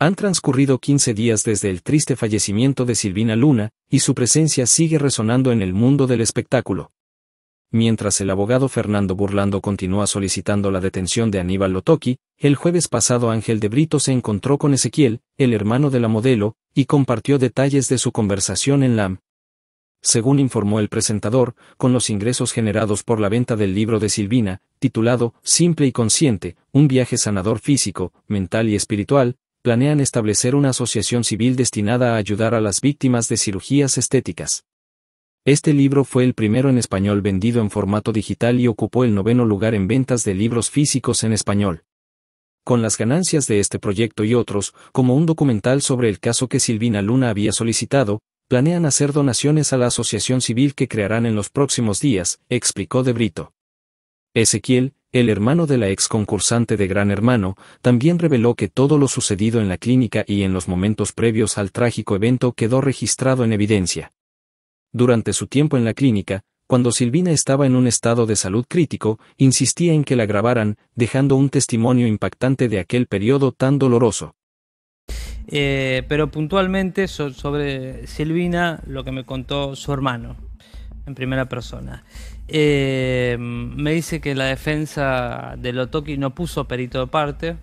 Han transcurrido 15 días desde el triste fallecimiento de Silvina Luna, y su presencia sigue resonando en el mundo del espectáculo. Mientras el abogado Fernando Burlando continúa solicitando la detención de Aníbal Lotoki, el jueves pasado Ángel de Brito se encontró con Ezequiel, el hermano de la modelo, y compartió detalles de su conversación en LAM. Según informó el presentador, con los ingresos generados por la venta del libro de Silvina, titulado Simple y Consciente, un viaje sanador físico, mental y espiritual, planean establecer una asociación civil destinada a ayudar a las víctimas de cirugías estéticas. Este libro fue el primero en español vendido en formato digital y ocupó el noveno lugar en ventas de libros físicos en español. Con las ganancias de este proyecto y otros, como un documental sobre el caso que Silvina Luna había solicitado, planean hacer donaciones a la asociación civil que crearán en los próximos días, explicó De Brito. Ezequiel, el hermano de la ex concursante de Gran Hermano, también reveló que todo lo sucedido en la clínica y en los momentos previos al trágico evento quedó registrado en evidencia. Durante su tiempo en la clínica, cuando Silvina estaba en un estado de salud crítico, insistía en que la grabaran, dejando un testimonio impactante de aquel periodo tan doloroso. Eh, pero puntualmente sobre Silvina, lo que me contó su hermano, en primera persona. Eh, me dice que la defensa de Lotoki no puso perito de parte,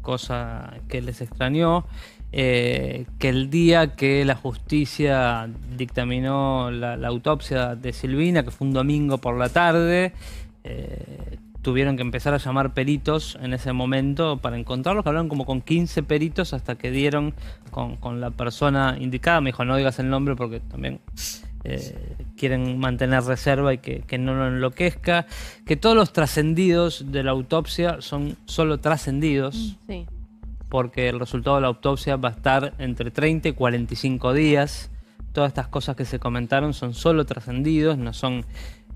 cosa que les extrañó. Eh, que el día que la justicia dictaminó la, autopsia de Silvina, que fue un domingo por la tarde, eh, tuvieron que empezar a llamar peritos en ese momento para encontrarlos, hablaron como con 15 peritos hasta que dieron con, con la persona indicada. Me dijo, no digas el nombre porque también eh, quieren mantener reserva y que, no lo enloquezca, que todos los trascendidos de la autopsia son solo trascendidos, mm, sí. porque el resultado de la autopsia va a estar entre 30 y 45 días, todas estas cosas que se comentaron son solo trascendidos, no son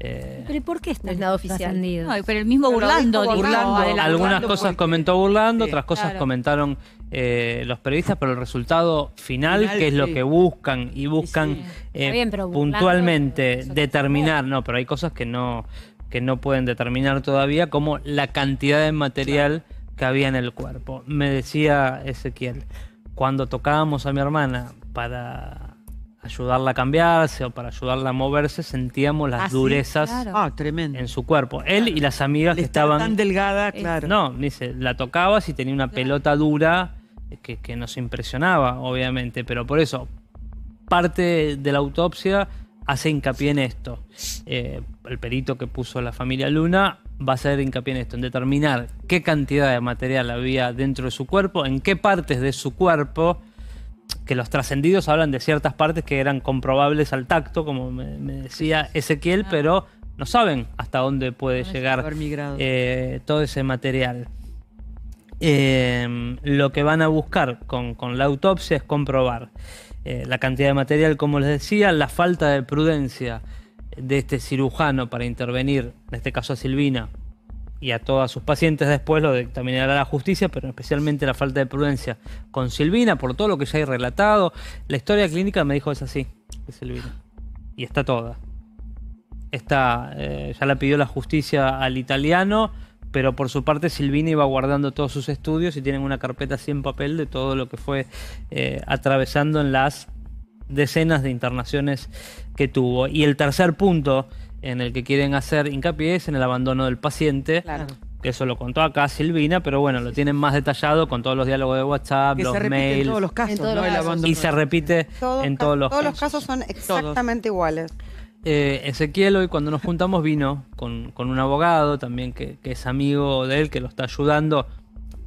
eh, ¿Pero por qué está nada oficial? No, pero el mismo burlando, burlando, Algunas cosas comentó burlando, otras cosas comentaron eh, los periodistas, pero el resultado final, que es lo que buscan y buscan eh, puntualmente determinar, no, pero hay cosas que no, que no pueden determinar todavía, como la cantidad de material que había en el cuerpo. Me decía Ezequiel, cuando tocábamos a mi hermana para ayudarla a cambiarse o para ayudarla a moverse, sentíamos las ah, durezas ah, en su cuerpo. Él y las amigas que estaban... tan delgada, claro. No, dice, la tocabas y tenía una pelota dura que, que nos impresionaba, obviamente, pero por eso, parte de la autopsia hace hincapié en esto. Eh, el perito que puso la familia Luna va a hacer hincapié en esto, en determinar qué cantidad de material había dentro de su cuerpo, en qué partes de su cuerpo que los trascendidos hablan de ciertas partes que eran comprobables al tacto, como me, decía Ezequiel, ah. pero no saben hasta dónde puede llegar eh, todo ese material. Eh, lo que van a buscar con, la autopsia es comprobar eh, la cantidad de material, como les decía, la falta de prudencia de este cirujano para intervenir, en este caso a Silvina, y a todas sus pacientes después lo dictaminará la justicia, pero especialmente la falta de prudencia con Silvina, por todo lo que ya he relatado. La historia clínica me dijo es así, de Silvina. Y está toda. Está, eh, ya la pidió la justicia al italiano, pero por su parte Silvina iba guardando todos sus estudios y tienen una carpeta así en papel de todo lo que fue eh, atravesando en las decenas de internaciones que tuvo. Y el tercer punto en el que quieren hacer hincapié es en el abandono del paciente. Que eso lo contó acá Silvina, pero bueno, lo tienen más detallado con todos los diálogos de WhatsApp, los mails. En todos los casos, en todos los casos. Y se repite en todos los casos. Todos los casos son exactamente iguales. Eh, Ezequiel hoy cuando nos juntamos vino con, un abogado también que, que, es amigo de él, que lo está ayudando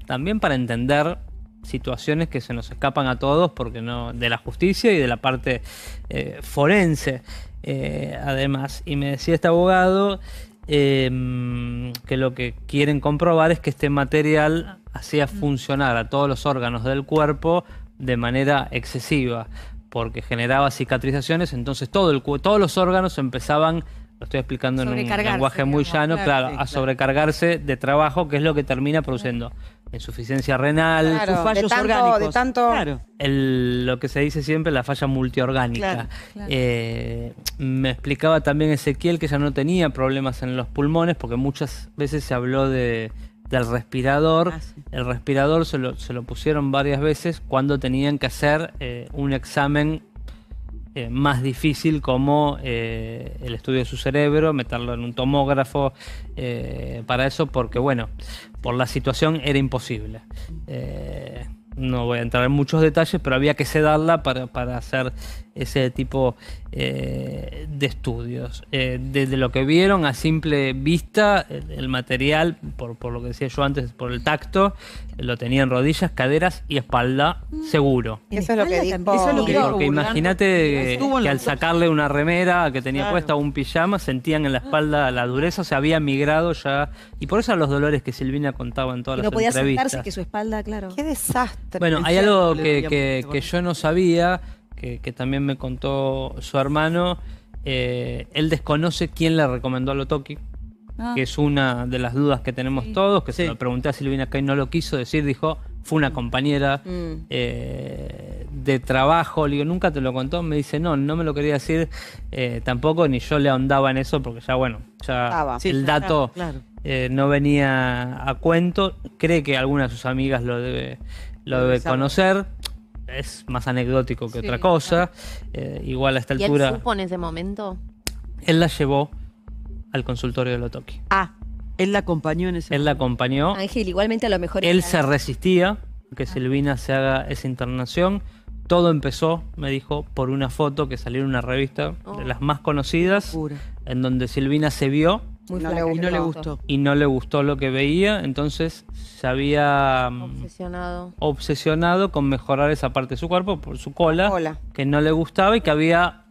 también para entender situaciones que se nos escapan a todos porque no de la justicia y de la parte eh, forense eh, además y me decía este abogado em, que lo que quieren comprobar es que este material hacía mm. funcionar a todos los órganos del cuerpo de manera excesiva porque generaba cicatrizaciones entonces todo el todos los órganos empezaban lo estoy explicando en un lenguaje muy llano, claro, a sobrecargarse de trabajo, que es lo que termina produciendo insuficiencia renal, sus fallos tanto, orgánicos. De tanto... lo que se dice siempre, la falla multiorgánica. Eh, me explicaba también Ezequiel que ya no tenía problemas en los pulmones, porque muchas veces se habló de, del respirador. Ah, El respirador se lo, se lo, pusieron varias veces cuando tenían que hacer eh, un examen eh, más difícil como eh, el estudio de su cerebro, meterlo en un tomógrafo eh, para eso, porque bueno, por la situación era imposible. no voy a entrar en muchos detalles, pero había que sedarla para, para hacer ese tipo de estudios. desde lo que vieron a simple vista, el, material, por, por, lo que decía yo antes, por el tacto, lo tenía en rodillas, caderas y espalda mm. seguro. Eso es Porque imagínate que al sacarle una remera que tenía puesta o un pijama, sentían en la espalda la dureza, se había migrado ya. Y por eso los dolores que Silvina contaba en todas las no podía entrevistas. que su espalda, claro. Qué desastre. Bueno, hay algo que, yo no sabía, que, también me contó su hermano. Eh, él desconoce quién le recomendó a Lotoki Ah. Que es una de las dudas que tenemos todos, que se lo pregunté a Silvina Kay, no lo quiso decir, dijo, fue una mm. compañera mm. Eh, de trabajo, le digo, nunca te lo contó, me dice, no, no me lo quería decir eh, tampoco, ni yo le ahondaba en eso, porque ya, bueno, ya el dato eh, no venía a cuento, cree que alguna de sus amigas lo debe, lo debe conocer. Es más anecdótico que otra cosa. igual a esta altura. ¿Y él supo en ese momento? Él la llevó al consultorio de Lotoki. Ah, él la acompañó en ese Él la acompañó. Ángel, igualmente a lo mejor. Él se resistía a que Silvina se haga esa internación. Todo empezó, me dijo, por una foto que salió en una revista de oh. las más conocidas, en donde Silvina se vio no, le, y no le gustó. y no le gustó lo que veía, entonces se había mm, Obsesionado. obsesionado con mejorar esa parte de su cuerpo, por su cola, que no le gustaba y que había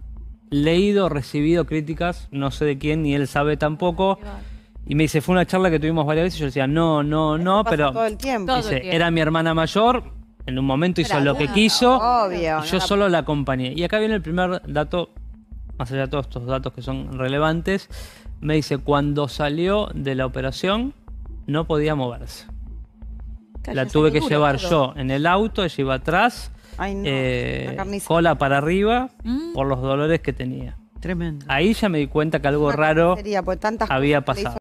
leído, recibido críticas, no sé de quién, ni él sabe tampoco. Y me dice, fue una charla que tuvimos varias veces. Yo decía, no, no, no, pero. Todo el tiempo. dice, era mi hermana mayor, en un momento hizo lo que quiso. Obvio. yo solo la acompañé. Y acá viene el primer dato, más allá de todos estos datos que son relevantes. Me dice, cuando salió de la operación, no podía moverse. La tuve que llevar yo en el auto, ella iba atrás. Eh, cola para arriba mm. por los dolores que tenía. Tremendo. Ahí ya me di cuenta que algo raro había pasado.